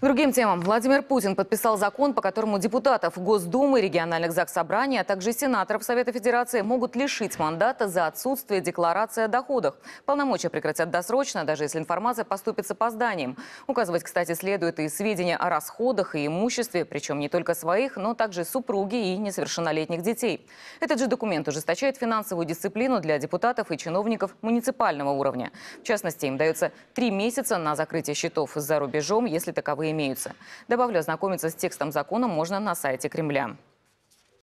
другим темам. Владимир Путин подписал закон, по которому депутатов Госдумы, региональных ЗАГС собраний, а также сенаторов Совета Федерации могут лишить мандата за отсутствие декларации о доходах. Полномочия прекратят досрочно, даже если информация поступит с опозданием. Указывать, кстати, следует и сведения о расходах и имуществе, причем не только своих, но также супруги и несовершеннолетних детей. Этот же документ ужесточает финансовую дисциплину для депутатов и чиновников муниципального уровня. В частности, им дается три месяца на закрытие счетов за рубежом, если таковые имеются. Добавлю, ознакомиться с текстом закона можно на сайте Кремля.